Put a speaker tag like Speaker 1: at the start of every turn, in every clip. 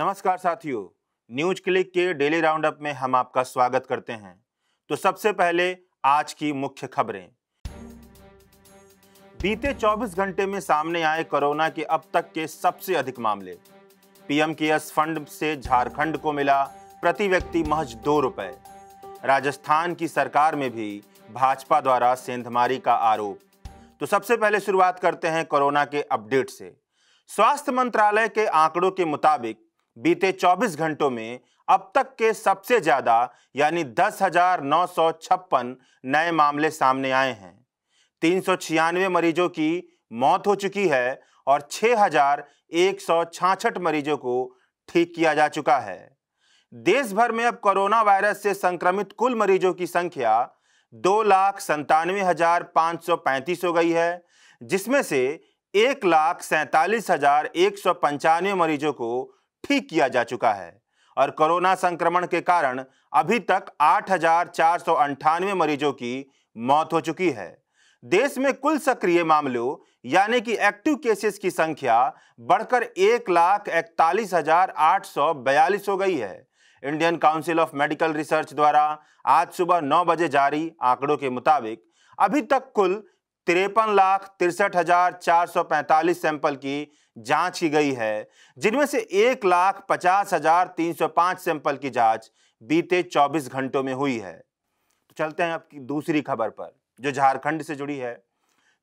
Speaker 1: नमस्कार साथियों news click के डेली राउंडअप में हम आपका स्वागत करते हैं तो सबसे पहले आज की मुख्य खबरें बीते 24 घंटे में सामने आए कोरोना के अब तक के सबसे अधिक मामले पीएम केयर्स फंड से झारखंड को मिला प्रति व्यक्ति महज दो रुपए राजस्थान की सरकार में भी भाजपा द्वारा सेंधमारी का आरोप तो सबसे पहले शुरुआत करते हैं कोरोना के अपडेट से स्वास्थ्य मंत्रालय के आंकड़ों के मुताबिक बीते 24 घंटों में अब तक के सबसे ज़्यादा यानी दस नए मामले सामने आए हैं तीन मरीजों की मौत हो चुकी है और छः मरीजों को ठीक किया जा चुका है देश भर में अब कोरोना वायरस से संक्रमित कुल मरीजों की संख्या दो लाख संतानवे हजार पाँच सौ पैंतीस हो गई है जिसमें से एक लाख सैंतालीस हजार एक सौ पंचानवे मरीजों को ठीक किया जा चुका है और कोरोना संक्रमण के कारण अभी तक आठ मरीजों की मौत हो चुकी है देश में कुल सक्रिय मामलों यानी कि एक्टिव केसेस की संख्या बढ़कर एक लाख इकतालीस हजार आठ सौ बयालीस हो गई है Indian council of medical research द्वारा आज सुबह नौ बजे जारी आंकड़ों के मुताबिक अभी तक कुल तिरपन लाख तिरसठ हजार चार सौ पैंतालीस सैंपल की जांच की गई है जिनमें से एक लाख पचास हजार तीन सौ पांच सैंपल की जांच बीते चौबीस घंटों में हुई है तो चलते हैं आपकी दूसरी खबर पर जो झारखंड से जुड़ी है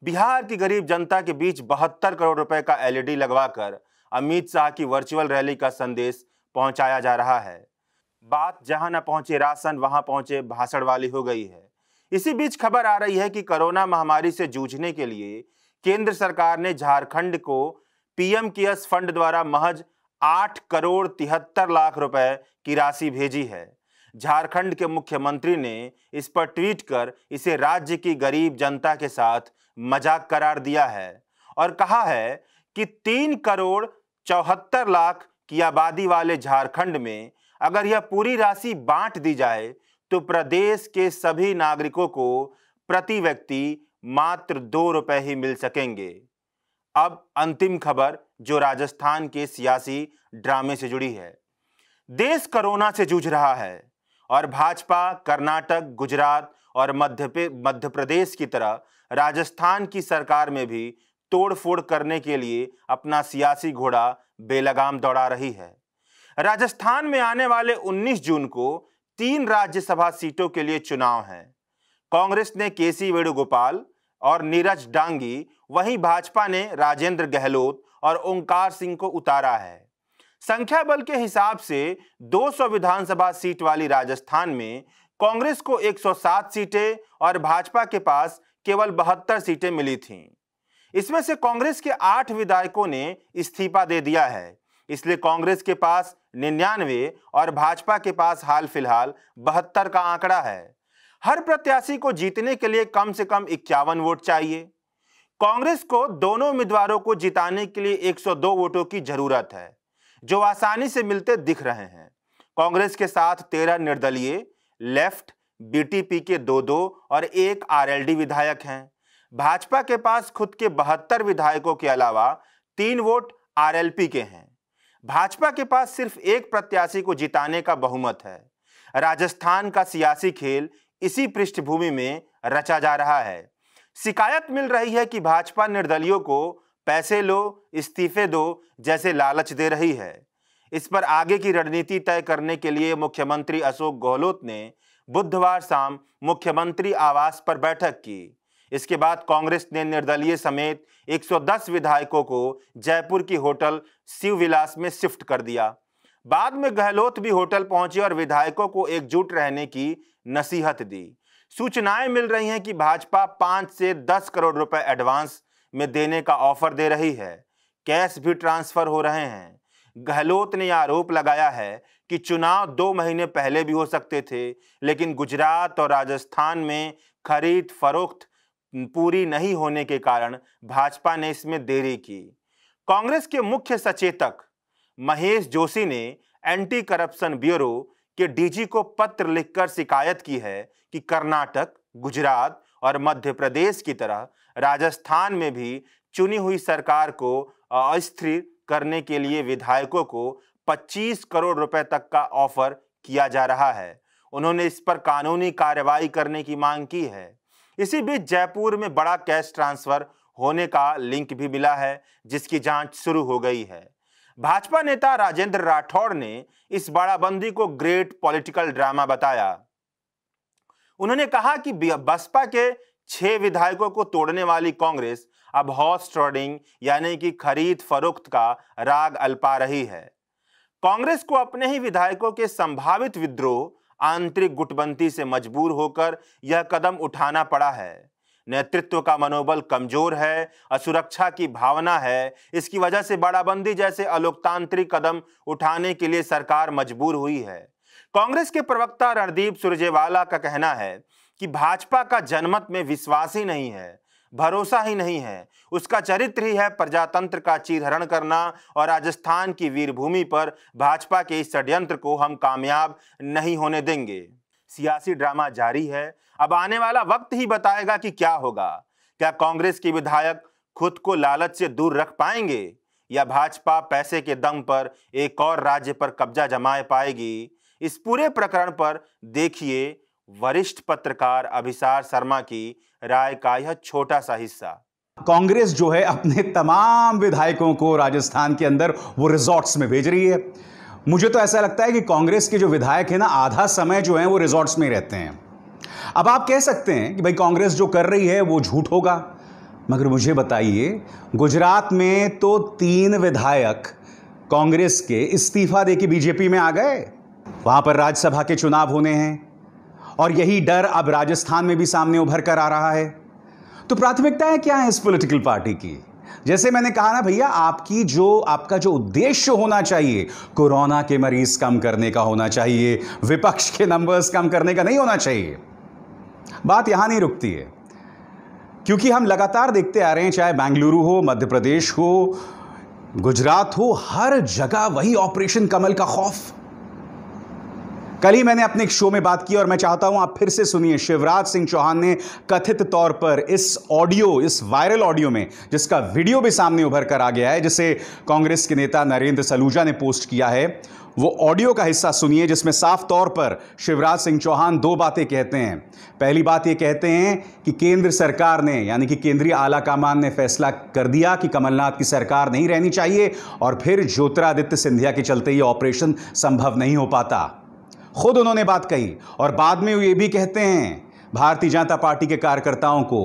Speaker 1: बिहार की गरीब जनता के बीच बहत्तर करोड़ रुपए का एलईडी लगवाकर अमित शाह की वर्चुअल रैली का संदेश पहुंचाया जा रहा है बात जहां न पहुंचे राशन वहां पहुंचे भाषण वाली हो गई है इसी बीच खबर आ रही है कि कोरोना महामारी से जूझने के लिए केंद्र सरकार ने झारखंड को पीएम केयर्स फंड द्वारा महज आठ करोड़ तिहत्तर लाख रुपए की राशि भेजी है झारखंड के मुख्यमंत्री ने इस पर ट्वीट कर इसे राज्य की गरीब जनता के साथ मजाक करार दिया है और कहा है कि तीन करोड़ चौहत्तर लाख की आबादी वाले झारखंड में अगर यह पूरी राशि बांट दी जाए तो प्रदेश के सभी नागरिकों को प्रति व्यक्ति मात्र दो रुपए ही मिल सकेंगे अब अंतिम खबर जो राजस्थान के सियासी ड्रामे से जुड़ी है देश कोरोना से जूझ रहा है और भाजपा कर्नाटक गुजरात और मध्य मध्य प्रदेश की तरह राजस्थान की सरकार में भी तोड़फोड़ करने के लिए अपना सियासी घोड़ा बेलगाम दौड़ा रही है राजस्थान में आने वाले 19 जून को तीन राज्यसभा सीटों के लिए चुनाव हैं कांग्रेस ने के सी वेणुगोपाल और नीरज डांगी वहीं भाजपा ने राजेंद्र गहलोत और ओंकार सिंह को उतारा है संख्या बल के हिसाब से 200 विधानसभा सीट वाली राजस्थान में कांग्रेस को 107 सीटें और भाजपा के पास केवल बहत्तर सीटें मिली थीं इसमें से कांग्रेस के आठ विधायकों ने इस्तीफा दे दिया है इसलिए कांग्रेस के पास निन्यानवे और भाजपा के पास हाल फिलहाल बहत्तर का आंकड़ा है हर प्रत्याशी को जीतने के लिए कम से कम इक्यावन वोट चाहिए कांग्रेस को दोनों उम्मीदवारों को जिताने के लिए 102 वोटों की जरूरत है जो आसानी से मिलते दिख रहे हैं कांग्रेस के साथ तेरह निर्दलीय लेफ्ट बीटीपी के दो दो और एक आरएलडी विधायक हैं भाजपा के पास खुद के बहत्तर विधायकों के अलावा तीन वोट आरएलपी के हैं भाजपा के पास सिर्फ एक प्रत्याशी को जिताने का बहुमत है राजस्थान का सियासी खेल इसी पृष्ठभूमि में रचा जा रहा है शिकायत मिल रही है कि भाजपा निर्दलियों को पैसे लो इस्तीफे दो जैसे लालच दे रही है इस पर आगे की रणनीति तय करने के लिए मुख्यमंत्री अशोक गहलोत ने बुधवार शाम मुख्यमंत्री आवास पर बैठक की इसके बाद कांग्रेस ने निर्दलीय समेत 110 विधायकों को जयपुर की होटल शिव विलास में शिफ्ट कर दिया बाद में गहलोत भी होटल पहुंचे और विधायकों को एकजुट रहने की नसीहत दी सूचनाएं मिल रही हैं कि भाजपा पांच से दस करोड़ रुपए एडवांस में देने का ऑफर दे रही है कैश भी ट्रांसफर हो रहे हैं गहलोत ने आरोप लगाया है कि चुनाव दो महीने पहले भी हो सकते थे लेकिन गुजरात और राजस्थान में खरीद फरोख्त पूरी नहीं होने के कारण भाजपा ने इसमें देरी की कांग्रेस के मुख्य सचेतक महेश जोशी ने एंटी करप्शन ब्यूरो के डीजी को पत्र लिखकर शिकायत की है कि कर्नाटक गुजरात और मध्य प्रदेश की तरह राजस्थान में भी चुनी हुई सरकार को अस्थिर करने के लिए विधायकों को 25 करोड़ रुपए तक का ऑफर किया जा रहा है उन्होंने इस पर कानूनी कार्रवाई करने की मांग की है इसी बीच जयपुर में बड़ा कैश ट्रांसफर होने का लिंक भी मिला है जिसकी जांच शुरू हो गई है भाजपा नेता राजेंद्र राठौड़ ने इस बाड़ाबंदी को ग्रेट पॉलिटिकल ड्रामा बताया उन्होंने कहा कि बसपा के छह विधायकों को तोड़ने वाली कांग्रेस अब हॉर्स ट्रेडिंग यानी कि खरीद फरोख्त का राग अल्पा रही है कांग्रेस को अपने ही विधायकों के संभावित विद्रोह आंतरिक गुटबंती से मजबूर होकर यह कदम उठाना पड़ा है नेतृत्व का मनोबल कमजोर है असुरक्षा की भावना है इसकी वजह से बड़ाबंदी जैसे अलोकतांत्रिक कदम उठाने के लिए सरकार मजबूर हुई है कांग्रेस के प्रवक्ता रणदीप सुरजेवाला का कहना है कि भाजपा का जनमत में विश्वास ही नहीं है भरोसा ही नहीं है उसका चरित्र ही है प्रजातंत्र का चीरहरण करना और राजस्थान की वीरभूमि पर भाजपा के इस षड्यंत्र को हम कामयाब नहीं होने देंगे सियासी ड्रामा जारी है अब आने वाला वक्त ही बताएगा कि क्या होगा क्या कांग्रेस के विधायक खुद को लालच से दूर रख पाएंगे या भाजपा पैसे के दम पर एक और राज्य पर कब्जा जमाए पाएगी इस पूरे प्रकरण पर देखिए वरिष्ठ पत्रकार अभिसार शर्मा की राय का यह छोटा सा हिस्सा
Speaker 2: कांग्रेस जो है अपने तमाम विधायकों को राजस्थान के अंदर वो रिजॉर्ट्स में भेज रही है मुझे तो ऐसा लगता है कि कांग्रेस के जो विधायक है ना आधा समय जो है वो रिजॉर्ट्स में रहते हैं अब आप कह सकते हैं कि भाई कांग्रेस जो कर रही है वो झूठ होगा मगर मुझे बताइए गुजरात में तो तीन विधायक कांग्रेस के इस्तीफा दे के बीजेपी में आ गए वहां पर राज्यसभा के चुनाव होने हैं और यही डर अब राजस्थान में भी सामने उभर कर आ रहा है तो प्राथमिकताएं क्या है इस पॉलिटिकल पार्टी की जैसे मैंने कहा ना भैया आपकी जो आपका जो उद्देश्य होना चाहिए कोरोना के मरीज कम करने का होना चाहिए विपक्ष के नंबर्स कम करने का नहीं होना चाहिए बात यहां नहीं रुकती है क्योंकि हम लगातार देखते आ रहे हैं चाहे बेंगलुरु हो मध्य प्रदेश हो गुजरात हो हर जगह वही ऑपरेशन कमल का खौफ कल ही मैंने अपने एक शो में बात की और मैं चाहता हूं आप फिर से सुनिए शिवराज सिंह चौहान ने कथित तौर पर इस ऑडियो इस वायरल ऑडियो में जिसका वीडियो भी सामने उभर कर आ गया है जिसे कांग्रेस के नेता नरेंद्र सलूजा ने पोस्ट किया है वो ऑडियो का हिस्सा सुनिए जिसमें साफ तौर पर शिवराज सिंह चौहान दो बातें कहते हैं पहली बात ये कहते हैं कि केंद्र सरकार ने यानी कि केंद्रीय आला कमान ने फैसला कर दिया कि कमलनाथ की सरकार नहीं रहनी चाहिए और फिर ज्योतिरादित्य सिंधिया के चलते ये ऑपरेशन संभव नहीं हो पाता खुद उन्होंने बात कही और बाद में वो ये भी कहते हैं भारतीय जनता पार्टी के कार्यकर्ताओं को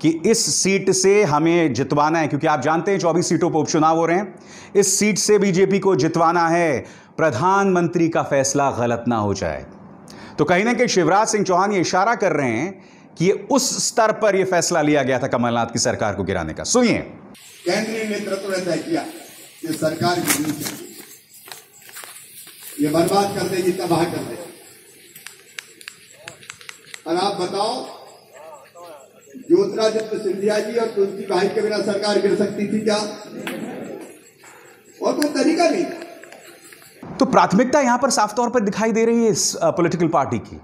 Speaker 2: कि इस सीट से हमें जितवाना है क्योंकि आप जानते हैं चौबीस सीटों पर उपचुनाव हो रहे हैं इस सीट से बीजेपी को जितवाना है प्रधानमंत्री का फैसला गलत ना हो जाए तो कहीं ना कहीं शिवराज सिंह चौहान ये इशारा कर रहे हैं कि ये उस स्तर पर यह फैसला लिया गया था कमलनाथ की सरकार को गिराने का सुनिए
Speaker 1: केंद्रीय नेतृत्व ने तय किया कि
Speaker 2: सरकार की ये बर्बाद कर देगी तबाह कर देगी और आप बताओ ज्योतिरादित्य सिंधिया जी और तुलसी भाई के बिना सरकार गिर सकती थी क्या
Speaker 1: और कोई तरीका नहीं था
Speaker 2: तो प्राथमिकता यहां पर साफ तौर पर दिखाई दे रही है इस पॉलिटिकल पार्टी की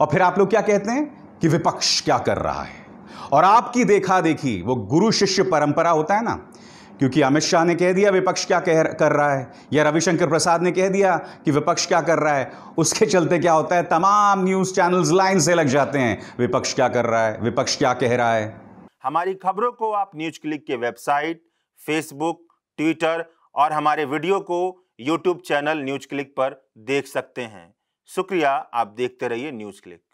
Speaker 2: और फिर आप लोग क्या कहते हैं कि विपक्ष क्या कर रहा है और आपकी देखा देखी वो गुरु शिष्य परंपरा होता है ना क्योंकि अमित शाह ने कह दिया विपक्ष क्या कह कर रहा है या रविशंकर प्रसाद ने कह दिया कि विपक्ष क्या कर रहा है उसके चलते क्या होता है तमाम न्यूज़ चैनल्स लाइन से लग जाते हैं विपक्ष क्या कर रहा है विपक्ष क्या कह रहा
Speaker 1: है हमारी खबरों को आप न्यूज क्लिक के वेबसाइट फेसबुक ट्विटर और हमारे वीडियो को यूट्यूब चैनल न्यूज क्लिक पर देख सकते हैं शुक्रिया आप देखते रहिए न्यूज क्लिक